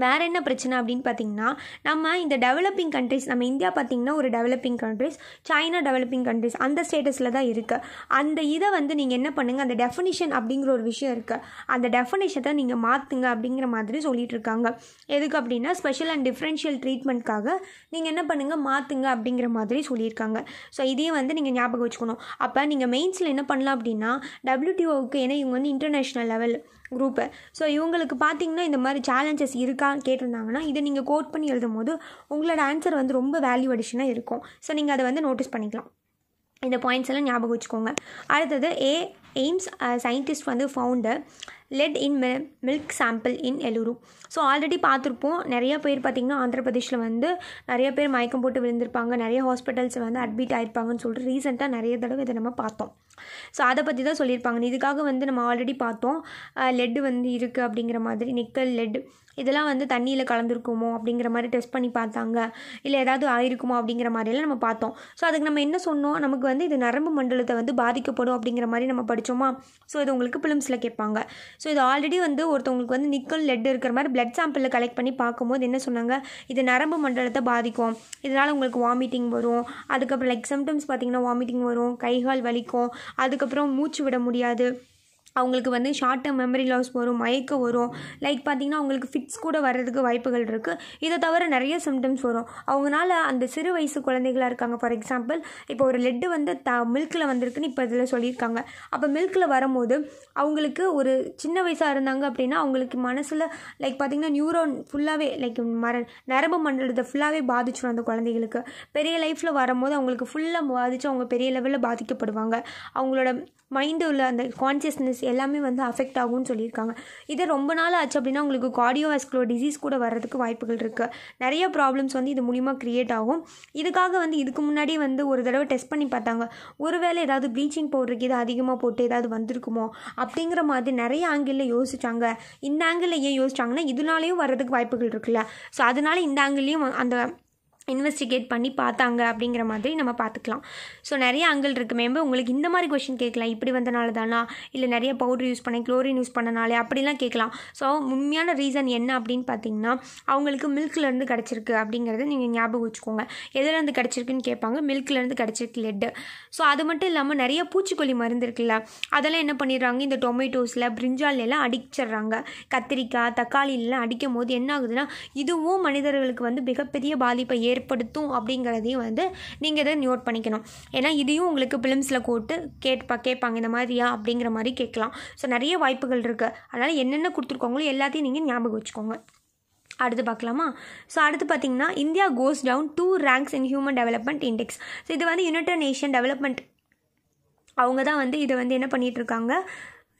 வேறு என்ன பிரச்சனை அப்படின்னு பார்த்தீங்கன்னா நம்ம இந்த டெவலப்பிங் கண்ட்ரிஸ் நம்ம இந்தியா பார்த்திங்கன்னா ஒரு developing countries China developing countries அந்த ஸ்டேட்டஸில் தான் இருக்குது அந்த இதை வந்து நீங்கள் என்ன பண்ணுங்கள் அந்த டெஃபினிஷன் அப்படிங்கிற ஒரு விஷயம் இருக்குது அந்த டெஃபினேஷத்தை நீங்கள் மாற்றுங்க அப்படிங்கிற மாதிரி சொல்லிகிட்டு இருக்காங்க எதுக்கு அப்படின்னா ஸ்பெஷல் அண்ட் டிஃப்ரென்ஷியல் ட்ரீட்மெண்ட்காக நீங்கள் என்ன பண்ணுங்கள் மாற்றுங்க அப்படிங்கிற மாதிரி சொல்லியிருக்காங்க ஸோ இதையும் வந்து நீங்கள் ஞாபகம் வச்சுக்கணும் அப்போ நீங்கள் மெயின்ஸில் என்ன பண்ணலாம் அப்படின்னா டபிள்யூடிஓவுக்கு ஏன்னா இவங்க வந்து இன்டர்நேஷ்னல் லெவல் குரூப்பு ஸோ இவங்களுக்கு பார்த்தீங்கன்னா இந்த மாதிரி சேலஞ்சஸ் இருக்கான்னு கேட்டிருந்தாங்கன்னா இதை நீங்கள் கோட் பண்ணி எழுதும் போது உங்களோட ஆன்சர் வந்து ரொம்ப வேல்யூ அடிஷனாக இருக்கும் ஸோ நீங்கள் அதை வந்து நோட்டீஸ் பண்ணிக்கலாம் இந்த பாயிண்ட்ஸ் எல்லாம் ஞாபகம் வச்சுக்கோங்க அடுத்தது ஏ எய்ம்ஸ் சயின்டிஸ்ட் வந்து founder lead in mil milk sample in Eluru so already பார்த்துருப்போம் நிறைய பேர் பார்த்திங்கன்னா ஆந்திர பிரதேஷில் வந்து நிறைய பேர் மயக்கம் போட்டு விழுந்திருப்பாங்க நிறைய ஹாஸ்பிட்டல்ஸ் வந்து அட்மிட் ஆகிருப்பாங்கன்னு சொல்லிட்டு ரீசெண்டாக நிறைய தடவை இதை நம்ம பார்த்தோம் ஸோ அதை பற்றி தான் சொல்லியிருப்பாங்க இதுக்காக வந்து நம்ம ஆல்ரெடி பார்த்தோம் லெட்டு வந்து இருக்குது அப்படிங்கிற மாதிரி நிக்கல் லெட் இதெல்லாம் வந்து தண்ணியில் கலந்துருக்குமோ அப்படிங்கிற மாதிரி டெஸ்ட் பண்ணி பார்த்தாங்க இல்லை ஏதாவது ஆயிருக்குமோ அப்படிங்கிற மாதிரியெல்லாம் நம்ம பார்த்தோம் ஸோ அதுக்கு நம்ம என்ன சொன்னோம் நமக்கு வந்து இது நரம்பு மண்டலத்தை வந்து பாதிக்கப்படும் அப்படிங்கிற மாதிரி நம்ம படித்தோமா ஸோ இது உங்களுக்கு பிலிம்ஸில் கேட்பாங்க ஸோ இது ஆல்ரெடி வந்து ஒருத்தவங்களுக்கு வந்து நிக்கல் லெட் இருக்கிற மாதிரி பிளட் சாம்பிளில் கலெக்ட் பண்ணி பார்க்கும்போது என்ன சொன்னாங்க இது நரம்பு மண்டலத்தை பாதிக்கும் இதனால் உங்களுக்கு வாமிட்டிங் வரும் அதுக்கப்புறம் லைக் சிம்டம்ஸ் பார்த்திங்கன்னா வாமிட்டிங் வரும் கைகால் வலிக்கும் அதுக்கப்புறம் மூச்சு விட முடியாது அவங்களுக்கு வந்து ஷார்ட் டேர்ம் மெமரி லாஸ் வரும் மயக்கம் வரும் லைக் பார்த்திங்கன்னா அவங்களுக்கு ஃபிட்ஸ் கூட வர்றதுக்கு வாய்ப்புகள் இருக்குது இதை தவிர நிறைய சிம்டம்ஸ் வரும் அவங்களால அந்த சிறு வயசு குழந்தைகளாக இருக்காங்க ஃபார் எக்ஸாம்பிள் இப்போ ஒரு லெட்டு வந்து த மில்கில் வந்திருக்குன்னு இப்போ இதில் சொல்லியிருக்காங்க அப்போ மில்கில் வரும்போது அவங்களுக்கு ஒரு சின்ன வயசாக இருந்தாங்க அப்படின்னா அவங்களுக்கு மனசில் லைக் பார்த்திங்கன்னா நியூரோன் ஃபுல்லாகவே லைக் மர நரம்பு மண்டலத்தை ஃபுல்லாகவே பாதிச்சிடும் அந்த குழந்தைகளுக்கு பெரிய லைஃப்பில் வரும்போது அவங்களுக்கு ஃபுல்லாக பாதித்து அவங்க பெரிய லெவலில் பாதிக்கப்படுவாங்க அவங்களோட மைண்டு உள்ள அந்த கான்சியஸ்னஸ் எல்லாமே வந்து அஃபெக்ட் ஆகும்னு சொல்லியிருக்காங்க இதே ரொம்ப நாள் ஆச்சு அப்படின்னா உங்களுக்கு கார்டியோவாஸ்குலர் டிசீஸ் கூட வர்றதுக்கு வாய்ப்புகள் இருக்குது நிறைய ப்ராப்ளம்ஸ் வந்து இது மூலிமா க்ரியேட் ஆகும் இதுக்காக வந்து இதுக்கு முன்னாடி வந்து ஒரு தடவை டெஸ்ட் பண்ணி பார்த்தாங்க ஒருவேளை ஏதாவது ப்ளீச்சிங் பவுடருக்கு இது அதிகமாக போட்டு ஏதாவது வந்திருக்குமோ அப்படிங்கிற மாதிரி நிறைய ஆங்கிளில் யோசிச்சாங்க இந்த ஆங்கிளில் ஏன் யோசிச்சாங்கன்னா இதனாலேயும் வர்றதுக்கு வாய்ப்புகள் இருக்குல்ல ஸோ அதனால இந்த ஆங்கிள்லேயும் அந்த இன்வெஸ்டிகேட் பண்ணி பார்த்தாங்க அப்படிங்கிற மாதிரி நம்ம பார்த்துக்கலாம் ஸோ நிறைய ஆங்கிள் இருக்குது மேம்பு உங்களுக்கு இந்த மாதிரி கொஷின் கேட்கலாம் இப்படி வந்தனால தானா இல்லை நிறைய பவுடர் யூஸ் பண்ணேன் குளோரின் யூஸ் பண்ணனாலே அப்படிலாம் கேட்கலாம் ஸோ உண்மையான ரீசன் என்ன அப்படின்னு பார்த்தீங்கன்னா அவங்களுக்கு மில்க்லேருந்து கிடச்சிருக்கு அப்படிங்கிறத நீங்கள் ஞாபகம் வச்சுக்கோங்க எதுலேருந்து கிடச்சிருக்குன்னு கேட்பாங்க மில்க்லேருந்து கிடச்சிருக்கு லெட்டு ஸோ அது மட்டும் இல்லாமல் நிறைய பூச்சிக்கொல்லி மருந்து இருக்குல்ல அதெல்லாம் என்ன பண்ணிடுறாங்க இந்த டொமேட்டோஸில் பிரிஞ்சாலெல்லாம் அடிச்சிடுறாங்க கத்திரிக்காய் தக்காளிலாம் அடிக்கும் போது என்ன ஆகுதுன்னா இதுவும் மனிதர்களுக்கு வந்து மிகப்பெரிய பாதிப்பை ஏற்படுத்தும் ஏற்படுத்தும் அப்படிங்கிறதையும் வந்து நீங்கள் இதை நோட் பண்ணிக்கணும் ஏன்னா இதையும் உங்களுக்கு ஃபிலிம்ஸில் கூட்டு கேட்பா கேட்பாங்க இந்த மாதிரியா அப்படிங்கிற மாதிரி கேட்கலாம் ஸோ நிறைய வாய்ப்புகள் இருக்குது அதனால் என்னென்ன கொடுத்துருக்கோங்களோ எல்லாத்தையும் நீங்கள் ஞாபகம் வச்சுக்கோங்க அடுத்து பார்க்கலாமா ஸோ அடுத்து பார்த்தீங்கன்னா India goes down two ranks in human development index so இது வந்து யுனைடட் நேஷன் டெவலப்மெண்ட் அவங்க தான் வந்து இதை வந்து என்ன பண்ணிகிட்ருக்காங்க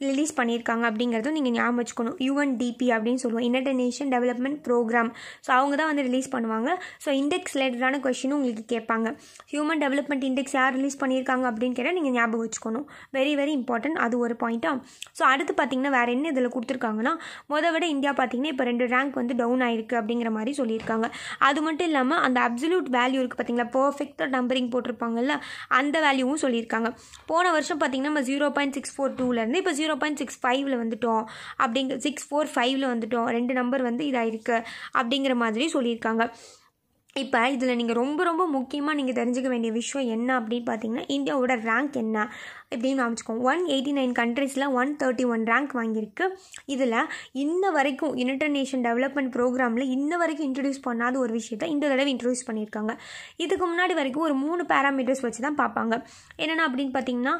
ரிலீஸ் பண்ணியிருக்காங்க அப்படிங்கிறதும் நீங்கள் ஞாபகம் வச்சுக்கணும் யூஎன்டிபி அப்படின்னு சொல்லுவோம் united nation development programme so அவங்க தான் வந்து ரிலீஸ் பண்ணுவாங்க ஸோ இண்டெக்ஸ் ரிலேட்டடான கொஷினும் உங்களுக்கு கேட்பாங்க ஹியூமன் டெவலப்மெண்ட் இண்டெக்ஸ் யார் ரிலீஸ் பண்ணியிருக்காங்க அப்படின்னு கேட்டால் நீங்கள் ஞாபகம் வச்சுக்கணும் வெரி வெரி இம்பார்ட்டன்ட் அது ஒரு பாயிண்ட்டாக ஸோ அடுத்து பார்த்தீங்கன்னா வேறு என்ன இதில் கொடுத்துருக்காங்கன்னா மொதல் விட இந்தியா பார்த்தீங்கன்னா இப்போ ரெண்டு ரேங்க் வந்து டவுன் ஆயிருக்கு அப்படிங்கிற மாதிரி சொல்லியிருக்காங்க அது மட்டும் இல்லாமல் அந்த அப்சல்யூட் வேல்யூ இருக்குது பார்த்தீங்களா பர்ஃபெக்டாக நம்பரிங் போட்டிருப்பாங்கல்ல அந்த வேல்யூவும் சொல்லியிருக்காங்க போன வருஷம் பார்த்தீங்கன்னா நம்ம ஜீரோ பாயிண்ட் சிக்ஸ் ஃபோர் டூலேருந்து இப்போ ஜீரோ ஜீரோ பாயிண்ட் சிக்ஸ் ஃபைவ்ல வந்துட்டோம் அப்படிங்க சிக்ஸ் ஃபோர் ஃபைவ்ல வந்துட்டோம் ரெண்டு நம்பர் வந்து இதாக இருக்குது அப்படிங்கிற மாதிரி சொல்லியிருக்காங்க இப்போ இதில் நீங்கள் ரொம்ப ரொம்ப முக்கியமாக நீங்கள் தெரிஞ்சுக்க வேண்டிய விஷயம் என்ன அப்படின்னு பார்த்தீங்கன்னா இந்தியாவோட ரேங்க் என்ன இப்படின்னு காமிச்சுக்கோங்க ஒன் எயிட்டி நைன் கண்ட்ரீஸில் ஒன் தேர்ட்டி ஒன் ரேங்க் வாங்கியிருக்கு இதில் இன்ன வரைக்கும் யுனைடட் நேஷன் டெவலப்மெண்ட் ப்ரோக்ராமில் இன்ன வரைக்கும் இன்ட்ரடியூஸ் பண்ணாத ஒரு விஷயத்தை இந்த தடவை இன்ட்ரடியூஸ் பண்ணியிருக்காங்க இதுக்கு முன்னாடி வரைக்கும் ஒரு மூணு பேராமீட்டர்ஸ் வச்சு தான் பார்ப்பாங்க என்னென்ன அப்படின்னு பார்த்தீங்கன்னா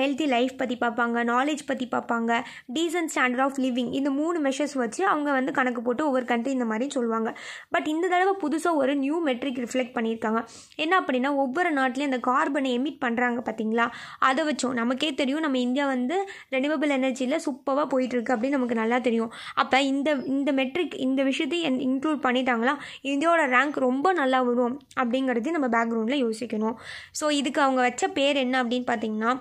ஹெல்த்தி லைஃப் பற்றி பார்ப்பாங்க நாலேஜ் பற்றி பார்ப்பாங்க டீசன்ட் ஸ்டாண்டர்ட் ஆஃப் லிவிங் இந்த மூணு மெஷர்ஸ் வச்சு அவங்க வந்து கணக்கு போட்டு ஒவ்வொரு கண்ட்ரி இந்த மாதிரி சொல்லுவாங்க பட் இந்த தடவை புதுசாக ஒரு நியூ நியூ மெட்ரிக் ரிஃப்ளெக்ட் பண்ணியிருக்காங்க என்ன அப்படின்னா ஒவ்வொரு நாட்டிலையும் அந்த கார்பனை எமிட் பண்ணுறாங்க பார்த்தீங்களா அதை வச்சோம் நமக்கே தெரியும் நம்ம இந்தியா வந்து ரெனியூவபிள் எனர்ஜியில் சூப்பராக போயிட்டுருக்கு அப்படின்னு நமக்கு நல்லா தெரியும் அப்போ இந்த இந்த மெட்ரிக் இந்த விஷயத்தையும் இன்க்ளூட் பண்ணிட்டாங்களா இந்தியாவோட ரேங்க் ரொம்ப நல்லா வரும் அப்படிங்கிறது நம்ம பேக்ரவுண்டில் யோசிக்கணும் ஸோ இதுக்கு அவங்க வச்ச பேர் என்ன அப்படின்னு பார்த்தீங்கன்னா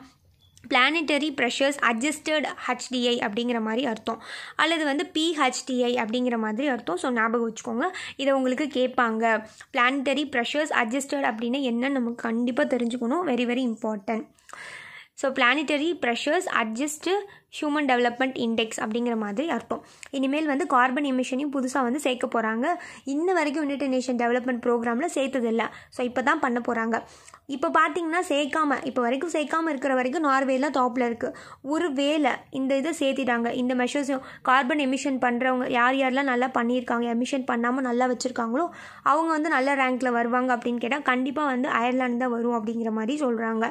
பிளானட்டரி ப்ரெஷர்ஸ் அட்ஜஸ்டட் ஹச்டிஐ அப்படிங்கிற மாதிரி அர்த்தம் அல்லது வந்து பிஹெச்டிஐ அப்படிங்கிற மாதிரி அர்த்தம் ஸோ ஞாபகம் வச்சுக்கோங்க இதை உங்களுக்கு கேட்பாங்க பிளானட்டரி ப்ரெஷர்ஸ் அட்ஜஸ்டட் அப்படின்னு என்னன்னு நமக்கு கண்டிப்பாக தெரிஞ்சுக்கணும் very very important so planetary pressures adjust human development index அப்படிங்கிற மாதிரி அர்த்தம் இனிமேல் வந்து கார்பன் எமிஷனையும் புதுசாக வந்து சேர்க்க போகிறாங்க இன்ன வரைக்கும் யுனைடட் நேஷன் டெவலப்மெண்ட் ப்ரோக்ராமில் சேர்த்ததில்லை ஸோ இப்போ தான் பண்ண போகிறாங்க இப்போ பார்த்தீங்கன்னா சேர்க்காம இப்போ வரைக்கும் சேர்க்காமல் இருக்கிற வரைக்கும் நார்வேலாம் டாப்பில் இருக்குது ஒரு வேலை இந்த இதை சேர்த்திட்டாங்க இந்த மெஷர்ஸும் கார்பன் எமிஷன் பண்ணுறவங்க யார் யாரெல்லாம் நல்லா பண்ணியிருக்காங்க எமிஷன் பண்ணாமல் நல்லா வச்சுருக்காங்களோ அவங்க வந்து நல்ல ரேங்க்கில் வருவாங்க அப்படின்னு கேட்டால் கண்டிப்பாக வந்து அயர்லாந்து தான் வரும் அப்படிங்கிற மாதிரி சொல்கிறாங்க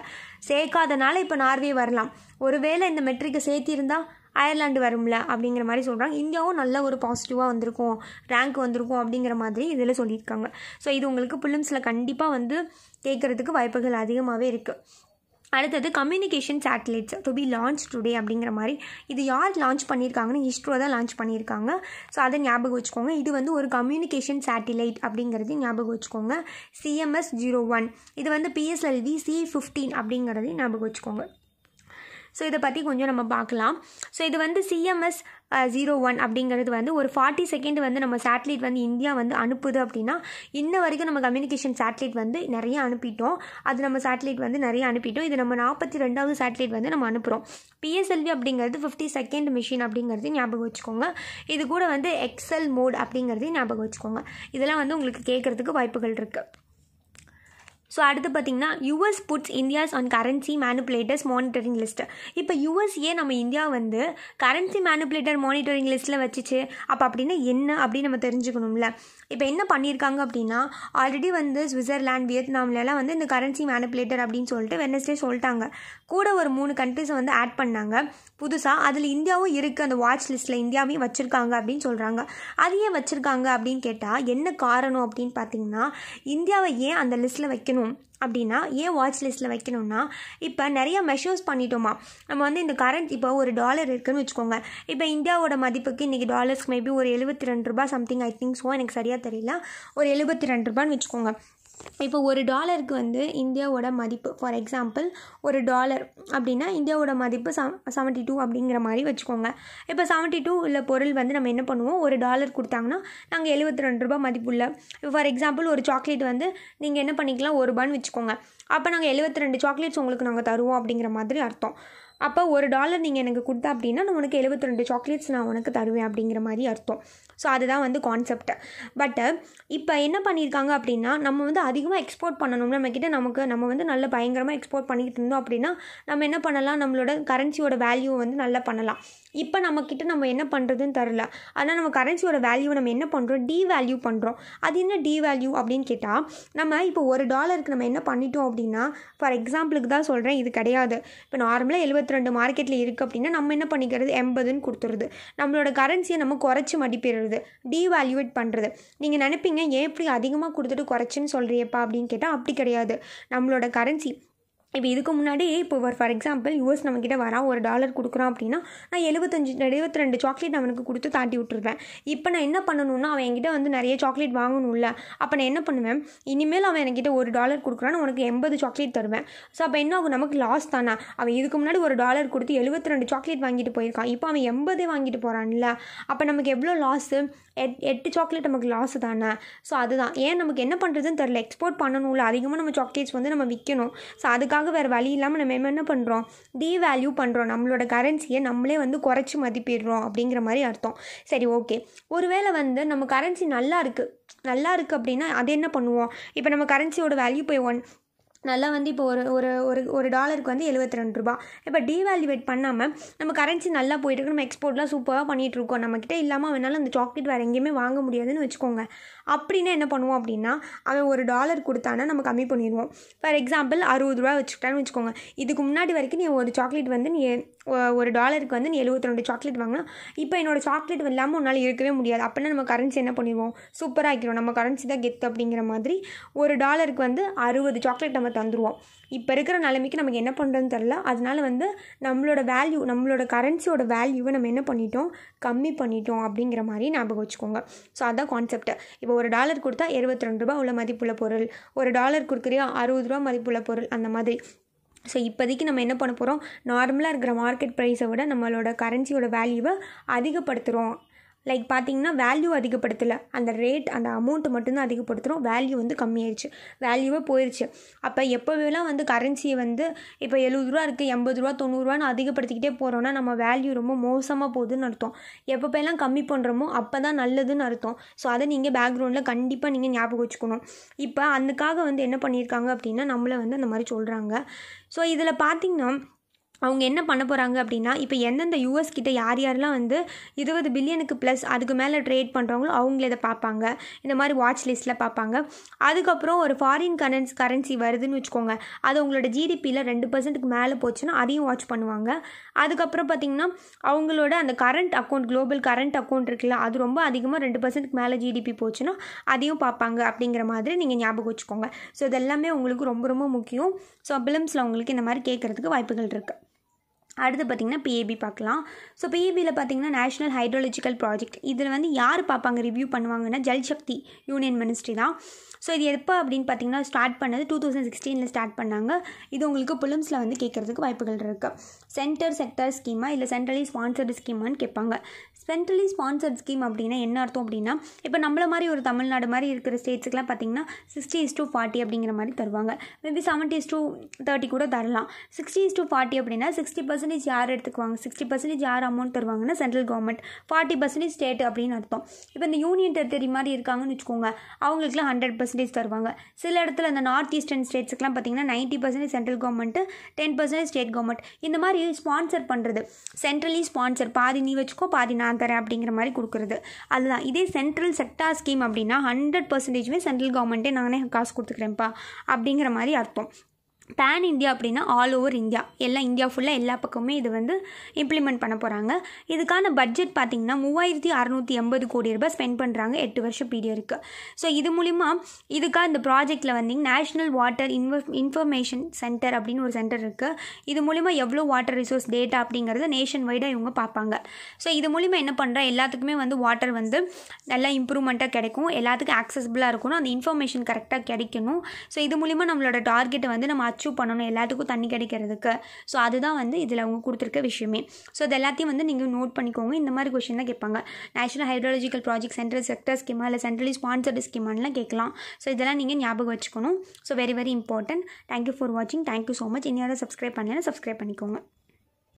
சேர்க்காதனால இப்போ நார்வே வரலாம் ஒருவேளை இந்த மெட்ரிக்கை சேர்த்திருந்தால் அயர்லாண்டு வரும்ல அப்படிங்கிற மாதிரி சொல்கிறாங்க இந்தியாவும் நல்ல ஒரு பாசிட்டிவாக வந்திருக்கும் ரேங்க் வந்திருக்கும் அப்படிங்கிற மாதிரி இதில் சொல்லியிருக்காங்க ஸோ இது உங்களுக்கு பிலிம்ஸில் கண்டிப்பாக வந்து கேட்குறதுக்கு வாய்ப்புகள் அதிகமாகவே இருக்குது அடுத்தது communication satellites to be launch today அப்படிங்கிற மாதிரி இது யார் லான்ச் பண்ணியிருக்காங்கன்னு இஸ்ரோ தான் லான்ச் பண்ணியிருக்காங்க ஸோ அதை ஞாபகம் வச்சுக்கோங்க இது வந்து ஒரு கம்யூனிகேஷன் சேட்டிலைட் அப்படிங்கிறது ஞாபகம் வச்சுக்கோங்க சிஎம்எஸ் ஜீரோ ஒன் இது வந்து பிஎஸ்எல்வி சி ஃபிஃப்டீன் அப்படிங்கிறதையும் ஞாபகம் வச்சுக்கோங்க ஸோ இதை பற்றி கொஞ்சம் நம்ம பார்க்கலாம் ஸோ இது வந்து சிஎம்எஸ் ஜீரோ ஒன் அப்படிங்கிறது வந்து ஒரு ஃபார்ட்டி செகண்ட் வந்து நம்ம சேட்டலைட் வந்து இந்தியா வந்து அனுப்புது அப்படின்னா இன்ன வரைக்கும் நம்ம கம்யூனிகேஷன் சேட்டலைட் வந்து நிறைய அனுப்பிட்டோம் அது நம்ம சேட்டலைட் வந்து நிறைய அனுப்பிட்டோம் இது நம்ம நாற்பத்தி ரெண்டாவது சேட்டலைட் வந்து நம்ம அனுப்புகிறோம் பிஎஸ்எல்வி அப்படிங்கிறது ஃபிஃப்டி செகண்ட் மிஷின் அப்படிங்கிறது ஞாபகம் வச்சுக்கோங்க இது கூட வந்து எக்ஸல் மோட் அப்படிங்கிறது ஞாபகம் வச்சுக்கோங்க இதெல்லாம் வந்து உங்களுக்கு கேட்குறதுக்கு வாய்ப்புகள் இருக்குது ஸோ அடுத்து பார்த்திங்கன்னா US puts India's on currency manipulators monitoring list இப்போ யூஎஸ்ஏ நம்ம இந்தியா வந்து கரன்சி மேனுப்புலேட்டர் மானிட்டரிங் லிஸ்ட்டில் வச்சுச்சு அப்போ அப்படின்னா என்ன அப்படின்னு நம்ம தெரிஞ்சுக்கணும்ல இப்போ என்ன பண்ணியிருக்காங்க அப்படின்னா ஆல்ரெடி வந்து சுவிட்சர்லாண்ட் வியட்நாம்லலாம் வந்து இந்த கரன்சி மேனுப்புலேட்டர் அப்படின்னு சொல்லிட்டு வெனஸ்டே சொல்லிட்டாங்க கூட ஒரு மூணு கண்ட்ரிஸை வந்து ஆட் பண்ணாங்க புதுசாக அதில் இந்தியாவும் இருக்குது அந்த வாட்ச் லிஸ்ட்டில் இந்தியாவையும் வச்சுருக்காங்க அப்படின்னு சொல்கிறாங்க அது ஏன் வச்சுருக்காங்க அப்படின்னு கேட்டால் என்ன காரணம் அப்படின்னு பார்த்தீங்கன்னா இந்தியாவை ஏன் அந்த லிஸ்ட்டில் வைக்கணும் வைக்கணும் அப்படின்னா ஏன் வாட்ச் லிஸ்ட்டில் வைக்கணும்னா இப்போ நிறைய மெஷர்ஸ் பண்ணிட்டோமா நம்ம வந்து இந்த கரண்ட் இப்போ ஒரு டாலர் இருக்குதுன்னு வச்சுக்கோங்க இப்போ இந்தியாவோட மதிப்புக்கு இன்றைக்கி டாலர்ஸ் மேபி ஒரு எழுபத்தி ரெண்டு ரூபா சம்திங் ஐ திங்க் ஸோ எனக்கு சரியாக தெரியல ஒரு எழுபத்தி ரெண்டு ரூபான்னு வச்சுக்கோங்க இப்போ ஒரு டாலருக்கு வந்து இந்தியாவோட மதிப்பு ஃபார் எக்ஸாம்பிள் ஒரு டாலர் அப்படின்னா இந்தியாவோட மதிப்பு செவன்ட்டி டூ அப்படிங்கிற மாதிரி வச்சுக்கோங்க இப்போ செவன்ட்டி டூ உள்ள பொருள் வந்து நம்ம என்ன பண்ணுவோம் ஒரு டாலர் கொடுத்தாங்கன்னா நாங்கள் எழுபத்தி ரெண்டு ரூபா மதிப்புள்ள இப்போ ஃபார் எக்ஸாம்பிள் ஒரு சாக்லேட் வந்து நீங்கள் என்ன பண்ணிக்கலாம் ஒரு ரூபான்னு வச்சுக்கோங்க அப்போ நாங்கள் எழுபத்தி ரெண்டு சாக்லேட்ஸ் உங்களுக்கு நாங்கள் தருவோம் அப்படிங்கிற மாதிரி அர்த்தம் அப்போ ஒரு டாலர் நீங்கள் எனக்கு கொடுத்தா அப்படின்னா நான் உனக்கு எழுபத்தி ரெண்டு சாக்லேட்ஸ் நான் உனக்கு தருவேன் அப்படிங்கிற மாதிரி அர்த்தம் ஸோ அதுதான் வந்து கான்செப்ட் பட்டு இப்போ என்ன பண்ணியிருக்காங்க அப்படின்னா நம்ம வந்து அதிகமாக எக்ஸ்போர்ட் பண்ணணும் நம்மக்கிட்ட நமக்கு நம்ம வந்து நல்ல பயங்கரமாக எக்ஸ்போர்ட் பண்ணிக்கிட்டு இருந்தோம் அப்படின்னா நம்ம என்ன பண்ணலாம் நம்மளோட கரன்சியோட வேல்யூ வந்து நல்லா பண்ணலாம் இப்போ நம்மக்கிட்ட நம்ம என்ன பண்ணுறதுன்னு தெரில ஆனால் நம்ம கரன்சியோட வேல்யூ நம்ம என்ன பண்ணுறோம் டிவேல்யூ பண்ணுறோம் அது என்ன டிவேல்யூ அப்படின்னு கேட்டால் நம்ம இப்போ ஒரு டாலருக்கு நம்ம என்ன பண்ணிட்டோம் அப்படின்னா ஃபார் எக்ஸாம்பிளுக்கு தான் சொல்கிறேன் இது கிடையாது இப்போ நார்மலாக எழுபத்தி எழுபத்தி ரெண்டு மார்க்கெட்டில் இருக்குது அப்படின்னா நம்ம என்ன பண்ணிக்கிறது எண்பதுன்னு கொடுத்துருது நம்மளோட கரன்சியை நம்ம குறைச்சி மடிப்பிடுறது டீவால்யூவேட் பண்ணுறது நீங்கள் நினைப்பீங்க ஏன் இப்படி அதிகமாக கொடுத்துட்டு குறைச்சின்னு சொல்கிறியப்பா அப்படின்னு கேட்டால் அப்படி கிடையாது நம்மளோட கரன்சி இப்போ இதுக்கு முன்னாடி இப்போ ஒரு ஃபார் எக்ஸாம்பிள் யூஎஸ் நம்மக்கிட்ட வரான் ஒரு டாலர் கொடுக்குறான் அப்படின்னா நான் எழுபத்தஞ்சு எழுபத்தி ரெண்டு சாக்லேட் அவனுக்கு கொடுத்து தாட்டி விட்டுருவேன் இப்போ நான் என்ன பண்ணணும்னா அவன் என்கிட்ட வந்து நிறைய சாக்லேட் வாங்கணும்ல அப்போ நான் என்ன பண்ணுவேன் இனிமேல் அவன் என்கிட்ட ஒரு டாலர் கொடுக்குறான்னு உனக்கு எண்பது சாக்லேட் தருவேன் ஸோ அப்போ என்ன ஆகும் நமக்கு லாஸ் தானே அவன் இதுக்கு முன்னாடி ஒரு டாலர் கொடுத்து எழுபத்தி ரெண்டு சாக்லேட் வாங்கிட்டு போயிருக்கான் இப்போ அவன் எண்பதே வாங்கிட்டு போகிறான்ல அப்போ நமக்கு எவ்வளோ லாஸு எட் எட்டு சாக்லேட் நமக்கு லாஸ் தானே ஸோ அதுதான் ஏன் நமக்கு என்ன பண்ணுறதுன்னு தெரில எக்ஸ்போர்ட் பண்ணணும்ல அதிகமாக நம்ம சாக்லேட்ஸ் வந்து நம்ம விற்கணும் ஸோ அதுக்காக அதுக்காக வேறு வழி இல்லாமல் நம்ம என்ன பண்ணுறோம் டிவேல்யூ பண்ணுறோம் நம்மளோட கரன்சியை நம்மளே வந்து குறைச்சி மதிப்பிடுறோம் அப்படிங்கிற மாதிரி அர்த்தம் சரி ஓகே ஒருவேளை வந்து நம்ம கரன்சி நல்லா இருக்குது நல்லா இருக்குது அப்படின்னா அது என்ன பண்ணுவோம் இப்போ நம்ம கரன்சியோட வேல்யூ போய் ஒன் நல்லா வந்து இப்போ ஒரு ஒரு ஒரு ஒரு டாலருக்கு வந்து எழுபத்தி ரெண்டு ரூபா இப்போ டீவேல்யூவேட் பண்ணாமல் நம்ம கரன்சி நல்லா போயிட்டுருக்கு நம்ம எக்ஸ்போர்ட்லாம் சூப்பராக பண்ணிகிட்ருக்கோம் நம்மக்கிட்ட இல்லாமல் வேணாலும் அந்த சாக்லேட் வேறு எங்கேயுமே வாங்க முடியாதுன்னு வச்சுக்கோங்க அப்படின்னா என்ன பண்ணுவோம் அப்படின்னா அவன் ஒரு டாலர் கொடுத்தானா நம்ம கம்மி பண்ணிடுவோம் ஃபார் எக்ஸாம்பிள் அறுபது ரூபா வச்சுக்கிட்டான்னு வச்சுக்கோங்க இதுக்கு முன்னாடி வரைக்கும் நீ ஒரு சாக்லேட் வந்து நீ ஒரு டாலருக்கு வந்து நீ எழுபத்தி ரெண்டு சாக்லேட் வாங்கினா இப்போ என்னோடய சாக்லேட் இல்லாமல் உன்னால் இருக்கவே முடியாது அப்படின்னா நம்ம கரன்சி என்ன பண்ணிடுவோம் சூப்பராக ஆக்கிடுவோம் நம்ம கரன்சி தான் கெத்து அப்படிங்கிற மாதிரி ஒரு டாலருக்கு வந்து அறுபது சாக்லேட் நம்ம தந்துடுவோம் இப்போ இருக்கிற நிலைமைக்கு நமக்கு என்ன பண்ணுறதுன்னு தெரில அதனால வந்து நம்மளோட வேல்யூ நம்மளோட கரன்சியோட வேல்யூவை நம்ம என்ன பண்ணிட்டோம் கம்மி பண்ணிட்டோம் அப்படிங்கிற மாதிரி ஞாபகம் வச்சுக்கோங்க ஸோ அதான் கான்செப்ட் இப்போ இப்போ ஒரு டாலர் கொடுத்தா இருபத்தி ரெண்டு ரூபா உள்ள மதிப்புள்ள பொருள் ஒரு டாலர் கொடுக்குறியா அறுபது ரூபா மதிப்புள்ள பொருள் அந்த மாதிரி ஸோ இப்போதைக்கு நம்ம என்ன பண்ண போகிறோம் நார்மலாக இருக்கிற மார்க்கெட் ப்ரைஸை விட நம்மளோட கரன்சியோட வேல்யூவை அதிகப்படுத்துகிறோம் லைக் பார்த்தீங்கன்னா வேல்யூ அதிகப்படுத்தலை அந்த ரேட் அந்த அமௌண்ட் மட்டும்தான் அதிகப்படுத்துகிறோம் வேல்யூ வந்து கம்மியாயிடுச்சு வேல்யூவே போயிடுச்சு அப்போ எப்போவெல்லாம் வந்து கரன்சியை வந்து இப்போ எழுபது ரூபா இருக்குது எண்பது ரூபா தொண்ணூறுரூவான்னு அதிகப்படுத்திக்கிட்டே போகிறோன்னா நம்ம வேல்யூ ரொம்ப மோசமாக போகுதுன்னு அர்த்தம் எப்பப்போல்லாம் கம்மி பண்ணுறோமோ அப்போ தான் நல்லதுன்னு அர்த்தம் ஸோ அதை நீங்கள் பேக்ரவுண்டில் கண்டிப்பாக நீங்கள் ஞாபகம் வச்சுக்கணும் இப்போ அதுக்காக வந்து என்ன பண்ணியிருக்காங்க அப்படின்னா நம்மளை வந்து அந்த மாதிரி சொல்கிறாங்க ஸோ இதில் பார்த்திங்கன்னா அவங்க என்ன பண்ண போகிறாங்க அப்படின்னா இப்போ எந்தெந்த யூஎஸ் கிட்ட யார் யாரெல்லாம் வந்து இருபது பில்லியனுக்கு ப்ளஸ் அதுக்கு மேலே ட்ரேட் பண்ணுறவங்களோ அவங்கள இதை பார்ப்பாங்க இந்த மாதிரி வாட்ச் லிஸ்ட்டில் பார்ப்பாங்க அதுக்கப்புறம் ஒரு ஃபாரின் கரன்ஸ் கரன்சி வருதுன்னு வச்சுக்கோங்க அது அவங்களோட ஜிடிபியில் ரெண்டு பர்சன்ட்டுக்கு மேலே போச்சுன்னா அதையும் வாட்ச் பண்ணுவாங்க அதுக்கப்புறம் பார்த்திங்கன்னா அவங்களோட அந்த current account global current account இருக்குல்ல அது ரொம்ப அதிகமாக ரெண்டு பர்சன்ட்டுக்கு மேலே ஜிடிபி போச்சுன்னா அதையும் பார்ப்பாங்க அப்படிங்கிற மாதிரி நீங்கள் ஞாபகம் வச்சுக்கோங்க ஸோ இதெல்லாமே உங்களுக்கு ரொம்ப ரொம்ப முக்கியம் ஸோ பிலிம்ஸில் உங்களுக்கு இந்த மாதிரி கேட்குறதுக்கு வாய்ப்புகள் இருக்குது அடுத்து பார்த்தீங்கன்னா பிஏபி பார்க்கலாம் ஸோ பிஏபியில் பார்த்தீங்கன்னா நேஷனல் ஹைட்ரோலஜிக்கல் ப்ராஜெக்ட் இதில் வந்து யார் பார்ப்பாங்க ரிவ்யூ பண்ணுவாங்கன்னா ஜல்சக்தி யூனியன் மினிஸ்ட்ரி தான் ஸோ இது எப்போ அப்படின்னு பார்த்திங்கன்னா ஸ்டார்ட் பண்ணது டூ தௌசண்ட் சிக்ஸ்டீனில் ஸ்டார்ட் பண்ணாங்க இது உங்களுக்கு புலிம்ஸில் வந்து கேட்குறதுக்கு வாய்ப்புகள் இருக்குது சென்டர் செக்டர் ஸ்கீமா இல்லை சென்ட்ரலி ஸ்பான்சர்டு ஸ்கீமான்னு கேட்பாங்க சென்ட்ரலி ஸ்பான்சர்ட் ஸ்கீம் அப்படின்னா என்ன அர்த்தம் அப்படின்னா இப்போ நம்மள மாதிரி ஒரு தமிழ்நாடு மாதிரி இருக்கிற ஸ்டேட்ஸுக்குலாம் பார்த்திங்கன்னா சிக்ஸ்டி இஸ் டூ ஃபார்ட்டி அப்படிங்கிற மாதிரி தருவாங்க maybe seventy is to thirty கூட தரலாம் சிக்ஸ்டி இஸ் டூ ஃபார்ட்டி அப்படின்னா சிக்ஸ்டி பர்சன்ட் பர்சன்டேஜ் யார் எடுத்துக்குவாங்க சிக்ஸ்டி பர்சன்டேஜ் யார் அமௌண்ட் தருவாங்கன்னா central government forty percentage state அப்படின்னு அர்த்தம் இப்போ இந்த யூனியன் டெரிட்டரி மாதிரி இருக்காங்கன்னு வச்சுக்கோங்க அவங்களுக்குலாம் ஹண்ட்ரட் பர்சன்டேஜ் தருவாங்க சில இடத்துல இந்த நார்த் ஈஸ்டர்ன் ஸ்டேட்ஸுக்குலாம் பார்த்தீங்கன்னா ninety percentage central government ten percentage state government இந்த மாதிரி ஸ்பான்சர் பண்ணுறது சென்ட்ரலி ஸ்பான்சர் பாதி நீ வச்சுக்கோ பாதி நான் தரேன் அப்படிங்கிற மாதிரி கொடுக்குறது அதுதான் இதே சென்ட்ரல் செக்டார் ஸ்கீம் அப்படின்னா ஹண்ட்ரட் பர்சன்டேஜுமே சென்ட்ரல் கவர்மெண்ட்டே நானே காசு கொடுத்துக்கிறேன்ப்பா அப்படிங்கிற மாதிரி அர்த்தம் பேன் இந்தியா அப்படின்னா ஆல் ஓவர் இந்தியா எல்லா இந்தியா ஃபுல்லாக எல்லா பக்கமுமே இது வந்து இம்ப்ளிமெண்ட் பண்ண போகிறாங்க இதுக்கான பட்ஜெட் பார்த்திங்கன்னா மூவாயிரத்தி அறநூற்றி எண்பது கோடி ரூபாய் ஸ்பெண்ட் பண்ணுறாங்க எட்டு வருஷம் பீரியடுக்கு ஸோ இது மூலிமா இதுக்காக இந்த ப்ராஜெக்டில் வந்து நேஷ்னல் வாட்டர் இன்வ இன்ஃபர்மேஷன் சென்டர் அப்படின்னு ஒரு சென்டர் இருக்குது இது மூலிமா எவ்வளோ வாட்டர் ரிசோர்ஸ் டேட்டா அப்படிங்கிறத நேஷன் வைடாக இவங்க பார்ப்பாங்க ஸோ இது மூலிமா என்ன பண்ணுறா எல்லாத்துக்குமே வந்து வாட்டர் வந்து நல்லா இம்ப்ரூவ்மெண்ட்டாக கிடைக்கும் எல்லாத்துக்கும் ஆக்சஸபிளாக இருக்கணும் அந்த இன்ஃபர்மேஷன் கரெக்டாக கிடைக்கணும் ஸோ இது மூலிமா நம்மளோட டார்கெட்டை வந்து நம்ம அச்சீவ் பண்ணணும் எல்லாத்துக்கும் தண்ணி கிடைக்கிறதுக்கு ஸோ அதுதான் வந்து இதில் அவங்க கொடுத்துருக்க விஷயமே ஸோ அது எல்லாத்தையும் வந்து நீங்கள் நோட் பண்ணிக்கோங்க இந்த மாதிரி கொஷின் தான் கேட்பாங்க national hydrological project central sector ஸ்கீமா இல்லை சென்ட்ரலி ஸ்பான்சர்டு ஸ்கீமான்லாம் கேட்கலாம் ஸோ இதெல்லாம் நீங்கள் ஞாபகம் வச்சுக்கணும் so very very important thank you for வாட்சிங் தேங்க்யூ ஸோ மச் இனி சப்ஸ்கிரைப் பண்ணலாம் சப்ஸ்கிரைப் பண்ணிக்கோங்க